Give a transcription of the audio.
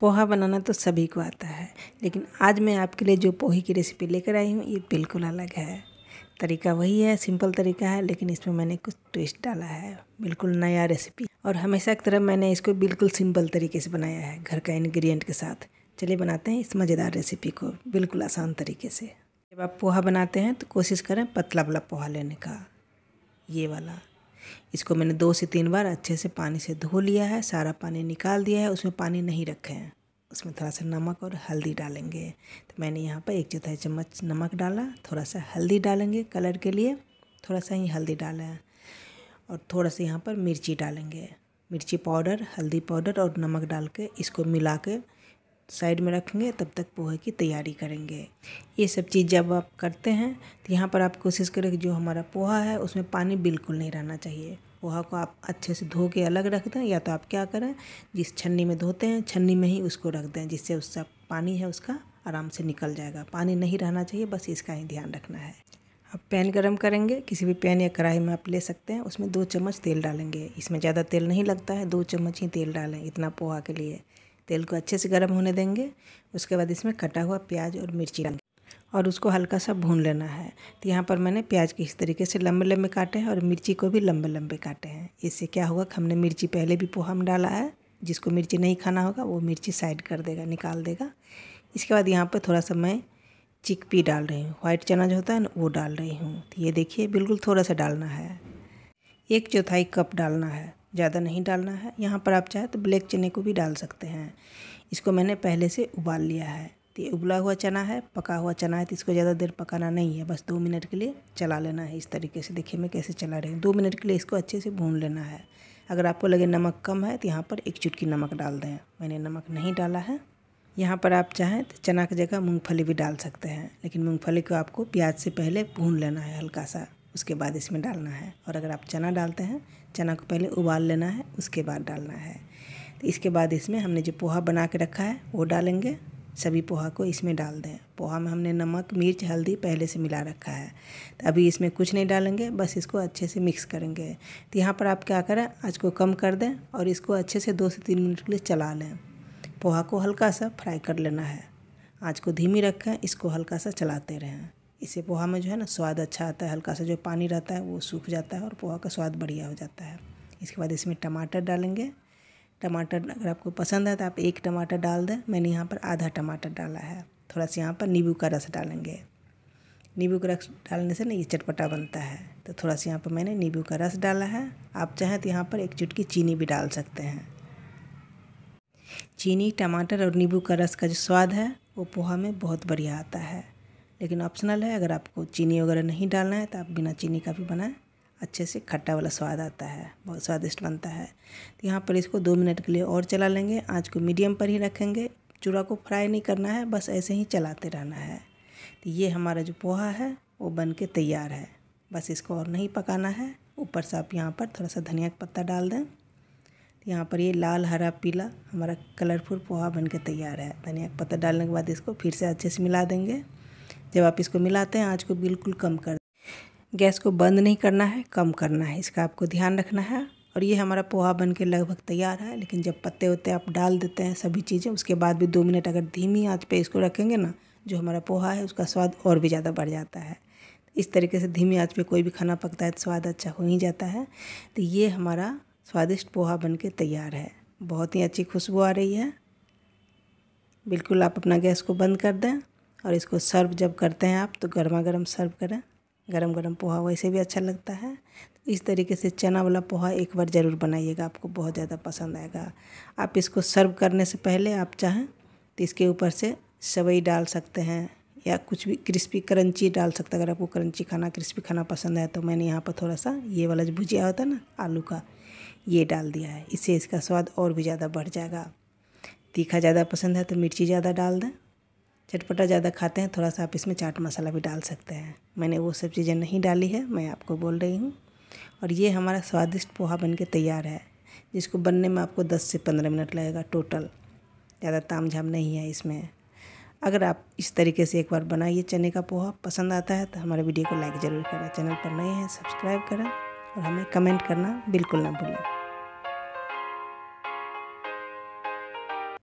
पोहा बनाना तो सभी को आता है लेकिन आज मैं आपके लिए जो पोहे की रेसिपी लेकर आई हूँ ये बिल्कुल अलग है तरीका वही है सिंपल तरीका है लेकिन इसमें मैंने कुछ ट्विस्ट डाला है बिल्कुल नया रेसिपी और हमेशा की तरह मैंने इसको बिल्कुल सिंपल तरीके से बनाया है घर का इन्ग्रीडियंट के साथ चलिए बनाते हैं इस मज़ेदार रेसिपी को बिल्कुल आसान तरीके से जब आप पोहा बनाते हैं तो कोशिश करें पतला वाला पोहा लेने का ये वाला इसको मैंने दो से तीन बार अच्छे से पानी से धो लिया है सारा पानी निकाल दिया है उसमें पानी नहीं रखे हैं उसमें थोड़ा सा नमक और हल्दी डालेंगे तो मैंने यहाँ पर एक चौथाई चम्मच नमक डाला थोड़ा सा हल्दी डालेंगे कलर के लिए थोड़ा सा ही हल्दी डाला है और थोड़ा सा यहाँ पर मिर्ची डालेंगे मिर्ची पाउडर हल्दी पाउडर और नमक डाल के इसको मिला के साइड में रखेंगे तब तक पोहे की तैयारी करेंगे ये सब चीज़ जब आप करते हैं तो यहाँ पर आप कोशिश करें कि जो हमारा पोहा है उसमें पानी बिल्कुल नहीं रहना चाहिए पोहा को आप अच्छे से धो के अलग रख दें या तो आप क्या करें जिस छन्नी में धोते हैं छन्नी में ही उसको रख दें जिससे उसका पानी है उसका आराम से निकल जाएगा पानी नहीं रहना चाहिए बस इसका ही ध्यान रखना है अब पैन गरम करेंगे किसी भी पैन या कढ़ाई में आप ले सकते हैं उसमें दो चम्मच तेल डालेंगे इसमें ज़्यादा तेल नहीं लगता है दो चम्मच ही तेल डालें इतना पोहा के लिए तेल को अच्छे से गर्म होने देंगे उसके बाद इसमें कटा हुआ प्याज और मिर्ची डालेंगे और उसको हल्का सा भून लेना है तो यहाँ पर मैंने प्याज के इस तरीके से लंबे लंबे काटे हैं और मिर्ची को भी लंबे लंबे काटे हैं इससे क्या होगा हमने मिर्ची पहले भी पोहा में डाला है जिसको मिर्ची नहीं खाना होगा वो मिर्ची साइड कर देगा निकाल देगा इसके बाद यहाँ पर थोड़ा सा मैं चिकपी डाल रही हूँ व्हाइट चना जो होता है ना वो डाल रही हूँ तो ये देखिए बिल्कुल थोड़ा सा डालना है एक चौथाई कप डालना है ज़्यादा नहीं डालना है यहाँ पर आप चाहे तो ब्लैक चने को भी डाल सकते हैं इसको मैंने पहले से उबाल लिया है तो ये उबला हुआ चना है पका हुआ चना है तो इसको ज़्यादा देर पकाना नहीं है बस दो मिनट के लिए चला लेना है इस तरीके से देखिए मैं कैसे चला रही हूँ दो मिनट के लिए इसको अच्छे से भून लेना है अगर आपको लगे नमक कम है तो यहाँ पर एक चुटकी नमक डाल दें मैंने नमक नहीं डाला है यहाँ पर आप चाहें तो चना की जगह मूँगफली भी डाल सकते हैं लेकिन मूँगफली को आपको प्याज से पहले भून लेना है हल्का सा उसके बाद इसमें डालना है और अगर आप चना डालते हैं चना को पहले उबाल लेना है उसके बाद डालना है तो इसके बाद इसमें हमने जो पोहा बना के रखा है वो डालेंगे सभी पोहा को इसमें डाल दें पोहा में हमने नमक मिर्च हल्दी पहले से मिला रखा है तो अभी इसमें कुछ नहीं डालेंगे बस इसको अच्छे से मिक्स करेंगे तो यहाँ पर आप क्या करें आज को कम कर दें और इसको अच्छे से दो से तीन मिनट के लिए चला लें पोहा को हल्का सा फ्राई कर लेना है आँच को धीमी रखें इसको हल्का सा चलाते रहें इससे पोहा में जो है ना स्वाद अच्छा आता है हल्का सा जो पानी रहता है वो सूख जाता है और पोहा का स्वाद बढ़िया हो जाता है इसके बाद इसमें टमाटर डालेंगे टमाटर अगर आपको पसंद है तो आप एक टमाटर डाल दें मैंने यहाँ पर आधा टमाटर डाला है थोड़ा सा यहाँ पर नींबू का रस डालेंगे नींबू का रस डालने से ना ये चटपटा बनता है तो थोड़ा सा यहाँ पर मैंने नींबू का रस डाला है आप चाहें तो यहाँ पर एक चुटकी चीनी भी डाल सकते हैं चीनी टमाटर और नींबू का रस का जो स्वाद है वो पोहा में बहुत बढ़िया आता है लेकिन ऑप्शनल है अगर आपको चीनी वगैरह नहीं डालना है तो आप बिना चीनी का भी बनाएं अच्छे से खट्टा वाला स्वाद आता है बहुत स्वादिष्ट बनता है तो यहाँ पर इसको दो मिनट के लिए और चला लेंगे आँच को मीडियम पर ही रखेंगे चूड़ा को फ्राई नहीं करना है बस ऐसे ही चलाते रहना है तो ये हमारा जो पोहा है वो बन के तैयार है बस इसको और नहीं पकाना है ऊपर से आप यहाँ पर थोड़ा सा धनिया का पत्ता डाल दें तो यहाँ पर ये लाल हरा पीला हमारा कलरफुल पोहा बन के तैयार है धनिया का पत्ता डालने के बाद इसको फिर से अच्छे से मिला देंगे जब आप इसको मिलाते हैं आँच को बिल्कुल कम कर गैस को बंद नहीं करना है कम करना है इसका आपको ध्यान रखना है और ये हमारा पोहा बन के लगभग तैयार है लेकिन जब पत्ते होते आप डाल देते हैं सभी चीज़ें उसके बाद भी दो मिनट अगर धीमी आँच पे इसको रखेंगे ना जो हमारा पोहा है उसका स्वाद और भी ज़्यादा बढ़ जाता है इस तरीके से धीमी आँच पर कोई भी खाना पकता है तो स्वाद अच्छा हो ही जाता है तो ये हमारा स्वादिष्ट पोहा बन के तैयार है बहुत ही अच्छी खुशबू आ रही है बिल्कुल आप अपना गैस को बंद कर दें और इसको सर्व जब करते हैं आप तो गर्मा गर्म सर्व करें गरम गरम पोहा वैसे भी अच्छा लगता है इस तरीके से चना वाला पोहा एक बार ज़रूर बनाइएगा आपको बहुत ज़्यादा पसंद आएगा आप इसको सर्व करने से पहले आप चाहें तो इसके ऊपर से सेवई डाल सकते हैं या कुछ भी क्रिस्पी क्रंची डाल सकते हैं अगर आपको क्रंची खाना क्रिस्पी खाना पसंद है तो मैंने यहाँ पर थोड़ा सा ये वाला जो भुजिया होता है ना आलू का ये डाल दिया है इससे इसका स्वाद और भी ज़्यादा बढ़ जाएगा तीखा ज़्यादा पसंद है तो मिर्ची ज़्यादा डाल दें चटपटा ज़्यादा खाते हैं थोड़ा सा आप इसमें चाट मसाला भी डाल सकते हैं मैंने वो सब चीज़ें नहीं डाली है मैं आपको बोल रही हूँ और ये हमारा स्वादिष्ट पोहा बन तैयार है जिसको बनने में आपको दस से पंद्रह मिनट लगेगा टोटल ज़्यादा ताम झाम नहीं है इसमें अगर आप इस तरीके से एक बार बनाइए चने का पोहा पसंद आता है तो हमारे वीडियो को लाइक ज़रूर करें चैनल पर नए हैं सब्सक्राइब करें और हमें कमेंट करना बिल्कुल ना भूलें